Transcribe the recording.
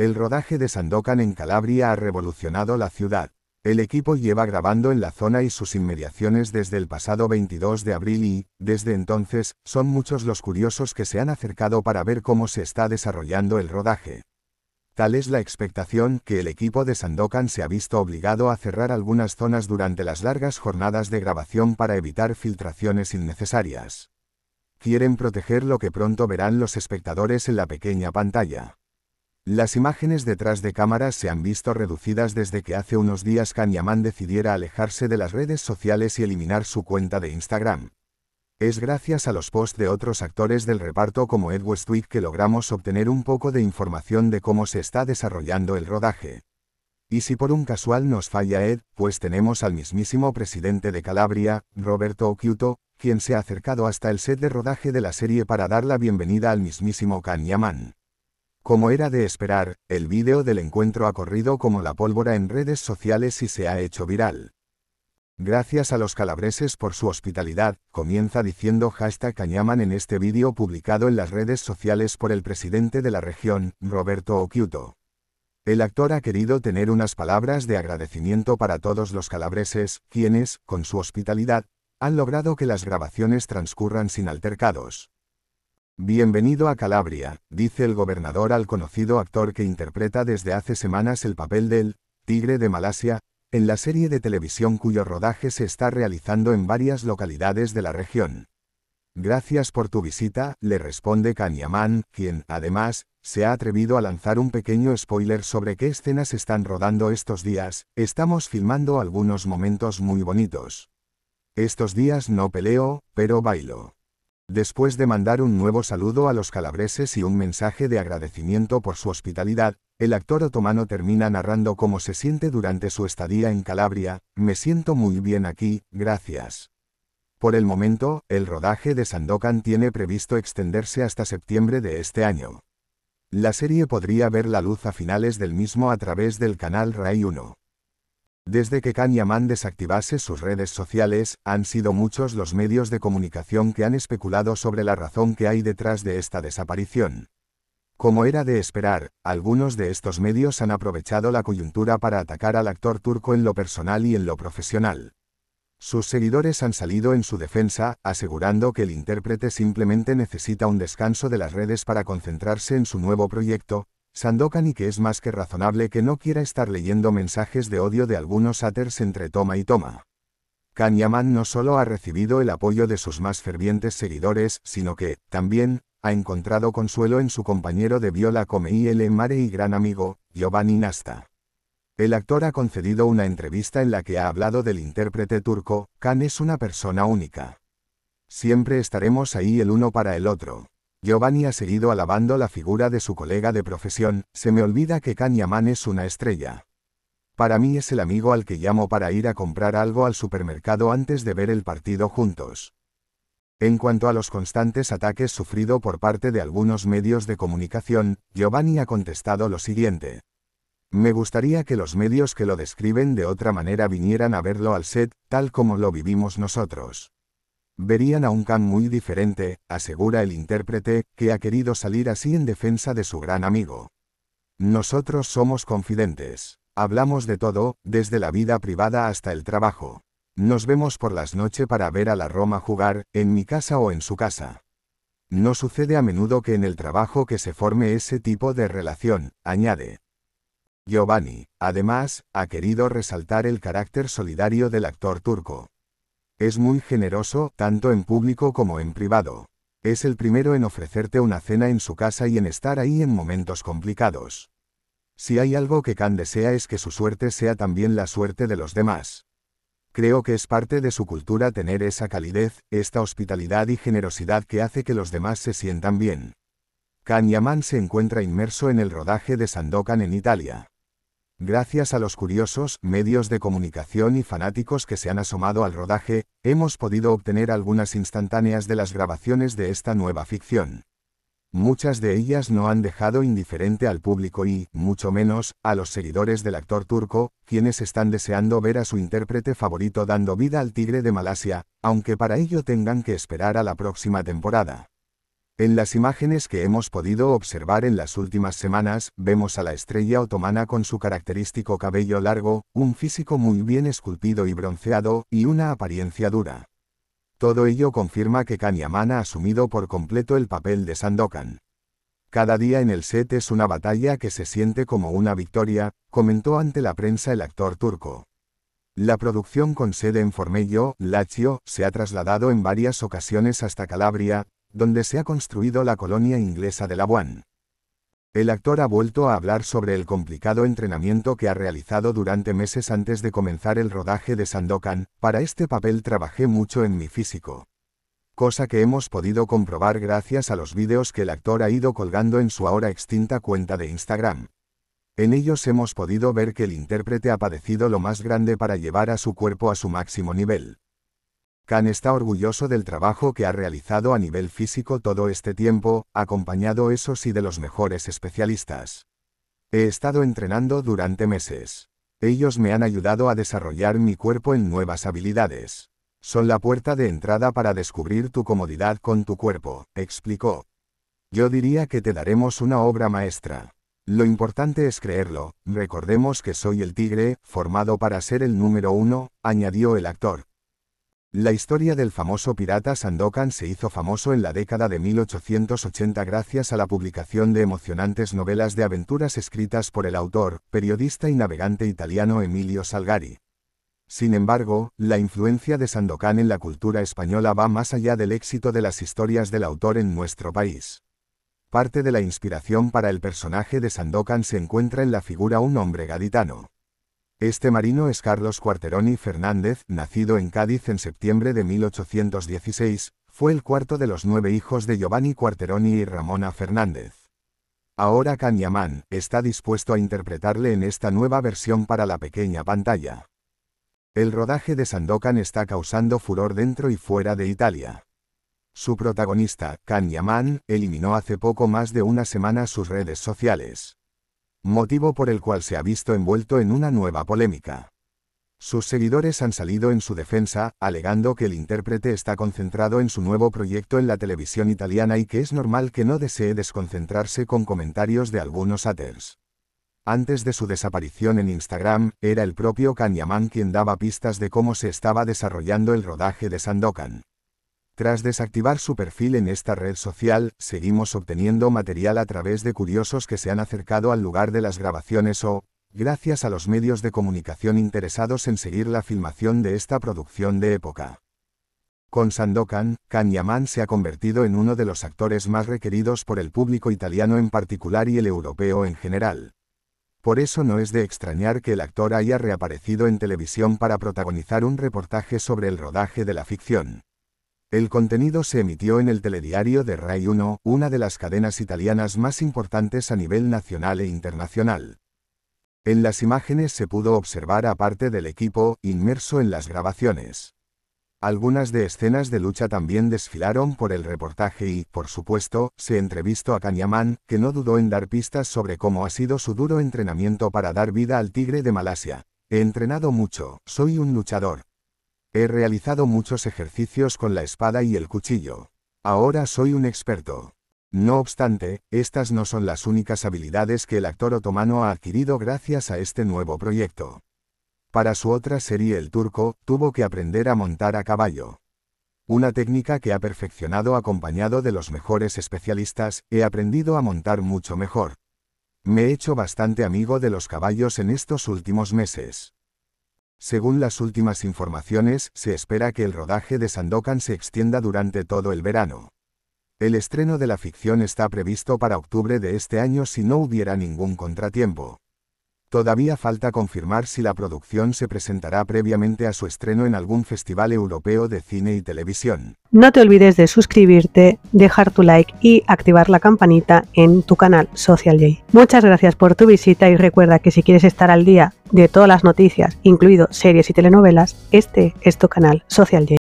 El rodaje de Sandokan en Calabria ha revolucionado la ciudad. El equipo lleva grabando en la zona y sus inmediaciones desde el pasado 22 de abril y, desde entonces, son muchos los curiosos que se han acercado para ver cómo se está desarrollando el rodaje. Tal es la expectación que el equipo de Sandokan se ha visto obligado a cerrar algunas zonas durante las largas jornadas de grabación para evitar filtraciones innecesarias. Quieren proteger lo que pronto verán los espectadores en la pequeña pantalla. Las imágenes detrás de cámaras se han visto reducidas desde que hace unos días Kanyaman decidiera alejarse de las redes sociales y eliminar su cuenta de Instagram. Es gracias a los posts de otros actores del reparto como Ed Westwick que logramos obtener un poco de información de cómo se está desarrollando el rodaje. Y si por un casual nos falla Ed, pues tenemos al mismísimo presidente de Calabria, Roberto Occhiuto, quien se ha acercado hasta el set de rodaje de la serie para dar la bienvenida al mismísimo Kanyaman. Como era de esperar, el vídeo del encuentro ha corrido como la pólvora en redes sociales y se ha hecho viral. Gracias a los calabreses por su hospitalidad, comienza diciendo hashtag Cañaman en este vídeo publicado en las redes sociales por el presidente de la región, Roberto Occhiuto. El actor ha querido tener unas palabras de agradecimiento para todos los calabreses, quienes, con su hospitalidad, han logrado que las grabaciones transcurran sin altercados. Bienvenido a Calabria, dice el gobernador al conocido actor que interpreta desde hace semanas el papel del Tigre de Malasia, en la serie de televisión cuyo rodaje se está realizando en varias localidades de la región. Gracias por tu visita, le responde Kanyaman, quien, además, se ha atrevido a lanzar un pequeño spoiler sobre qué escenas están rodando estos días, estamos filmando algunos momentos muy bonitos. Estos días no peleo, pero bailo. Después de mandar un nuevo saludo a los calabreses y un mensaje de agradecimiento por su hospitalidad, el actor otomano termina narrando cómo se siente durante su estadía en Calabria, me siento muy bien aquí, gracias. Por el momento, el rodaje de Sandokan tiene previsto extenderse hasta septiembre de este año. La serie podría ver la luz a finales del mismo a través del canal Rai 1. Desde que Can Yaman desactivase sus redes sociales, han sido muchos los medios de comunicación que han especulado sobre la razón que hay detrás de esta desaparición. Como era de esperar, algunos de estos medios han aprovechado la coyuntura para atacar al actor turco en lo personal y en lo profesional. Sus seguidores han salido en su defensa, asegurando que el intérprete simplemente necesita un descanso de las redes para concentrarse en su nuevo proyecto, Sandokan y que es más que razonable que no quiera estar leyendo mensajes de odio de algunos haters entre toma y toma. Kanyaman no solo ha recibido el apoyo de sus más fervientes seguidores, sino que, también, ha encontrado consuelo en su compañero de viola Come Mare y gran amigo, Giovanni Nasta. El actor ha concedido una entrevista en la que ha hablado del intérprete turco, Khan es una persona única. Siempre estaremos ahí el uno para el otro. Giovanni ha seguido alabando la figura de su colega de profesión, se me olvida que Kanyaman es una estrella. Para mí es el amigo al que llamo para ir a comprar algo al supermercado antes de ver el partido juntos. En cuanto a los constantes ataques sufrido por parte de algunos medios de comunicación, Giovanni ha contestado lo siguiente. Me gustaría que los medios que lo describen de otra manera vinieran a verlo al set, tal como lo vivimos nosotros verían a un Khan muy diferente, asegura el intérprete, que ha querido salir así en defensa de su gran amigo. Nosotros somos confidentes. Hablamos de todo, desde la vida privada hasta el trabajo. Nos vemos por las noches para ver a la Roma jugar, en mi casa o en su casa. No sucede a menudo que en el trabajo que se forme ese tipo de relación, añade. Giovanni, además, ha querido resaltar el carácter solidario del actor turco. Es muy generoso, tanto en público como en privado. Es el primero en ofrecerte una cena en su casa y en estar ahí en momentos complicados. Si hay algo que Khan desea es que su suerte sea también la suerte de los demás. Creo que es parte de su cultura tener esa calidez, esta hospitalidad y generosidad que hace que los demás se sientan bien. Yaman se encuentra inmerso en el rodaje de Sandokan en Italia. Gracias a los curiosos, medios de comunicación y fanáticos que se han asomado al rodaje, hemos podido obtener algunas instantáneas de las grabaciones de esta nueva ficción. Muchas de ellas no han dejado indiferente al público y, mucho menos, a los seguidores del actor turco, quienes están deseando ver a su intérprete favorito dando vida al tigre de Malasia, aunque para ello tengan que esperar a la próxima temporada. En las imágenes que hemos podido observar en las últimas semanas, vemos a la estrella otomana con su característico cabello largo, un físico muy bien esculpido y bronceado, y una apariencia dura. Todo ello confirma que Kanyaman ha asumido por completo el papel de Sandokan. Cada día en el set es una batalla que se siente como una victoria, comentó ante la prensa el actor turco. La producción con sede en Formello, Lazio, se ha trasladado en varias ocasiones hasta Calabria, donde se ha construido la colonia inglesa de Labuan. El actor ha vuelto a hablar sobre el complicado entrenamiento que ha realizado durante meses antes de comenzar el rodaje de Sandokan, para este papel trabajé mucho en mi físico. Cosa que hemos podido comprobar gracias a los vídeos que el actor ha ido colgando en su ahora extinta cuenta de Instagram. En ellos hemos podido ver que el intérprete ha padecido lo más grande para llevar a su cuerpo a su máximo nivel. Khan está orgulloso del trabajo que ha realizado a nivel físico todo este tiempo, acompañado eso sí de los mejores especialistas. He estado entrenando durante meses. Ellos me han ayudado a desarrollar mi cuerpo en nuevas habilidades. Son la puerta de entrada para descubrir tu comodidad con tu cuerpo, explicó. Yo diría que te daremos una obra maestra. Lo importante es creerlo, recordemos que soy el tigre, formado para ser el número uno, añadió el actor, la historia del famoso pirata Sandokan se hizo famoso en la década de 1880 gracias a la publicación de emocionantes novelas de aventuras escritas por el autor, periodista y navegante italiano Emilio Salgari. Sin embargo, la influencia de Sandokan en la cultura española va más allá del éxito de las historias del autor en nuestro país. Parte de la inspiración para el personaje de Sandokan se encuentra en la figura un hombre gaditano. Este marino es Carlos Cuarteroni Fernández, nacido en Cádiz en septiembre de 1816, fue el cuarto de los nueve hijos de Giovanni Cuarteroni y Ramona Fernández. Ahora Yaman está dispuesto a interpretarle en esta nueva versión para la pequeña pantalla. El rodaje de Sandokan está causando furor dentro y fuera de Italia. Su protagonista, Kanyaman, eliminó hace poco más de una semana sus redes sociales motivo por el cual se ha visto envuelto en una nueva polémica. Sus seguidores han salido en su defensa, alegando que el intérprete está concentrado en su nuevo proyecto en la televisión italiana y que es normal que no desee desconcentrarse con comentarios de algunos haters. Antes de su desaparición en Instagram, era el propio Kanyaman quien daba pistas de cómo se estaba desarrollando el rodaje de Sandokan. Tras desactivar su perfil en esta red social, seguimos obteniendo material a través de curiosos que se han acercado al lugar de las grabaciones o, gracias a los medios de comunicación interesados en seguir la filmación de esta producción de época. Con Sandokan, Kanyaman se ha convertido en uno de los actores más requeridos por el público italiano en particular y el europeo en general. Por eso no es de extrañar que el actor haya reaparecido en televisión para protagonizar un reportaje sobre el rodaje de la ficción. El contenido se emitió en el telediario de Rai 1, una de las cadenas italianas más importantes a nivel nacional e internacional. En las imágenes se pudo observar a parte del equipo, inmerso en las grabaciones. Algunas de escenas de lucha también desfilaron por el reportaje y, por supuesto, se entrevistó a Kanyaman, que no dudó en dar pistas sobre cómo ha sido su duro entrenamiento para dar vida al tigre de Malasia. He entrenado mucho, soy un luchador, He realizado muchos ejercicios con la espada y el cuchillo. Ahora soy un experto. No obstante, estas no son las únicas habilidades que el actor otomano ha adquirido gracias a este nuevo proyecto. Para su otra serie El Turco, tuvo que aprender a montar a caballo. Una técnica que ha perfeccionado acompañado de los mejores especialistas, he aprendido a montar mucho mejor. Me he hecho bastante amigo de los caballos en estos últimos meses. Según las últimas informaciones, se espera que el rodaje de Sandokan se extienda durante todo el verano. El estreno de la ficción está previsto para octubre de este año si no hubiera ningún contratiempo. Todavía falta confirmar si la producción se presentará previamente a su estreno en algún festival europeo de cine y televisión. No te olvides de suscribirte, dejar tu like y activar la campanita en tu canal Social J. Muchas gracias por tu visita y recuerda que si quieres estar al día de todas las noticias, incluido series y telenovelas, este es tu canal Social J.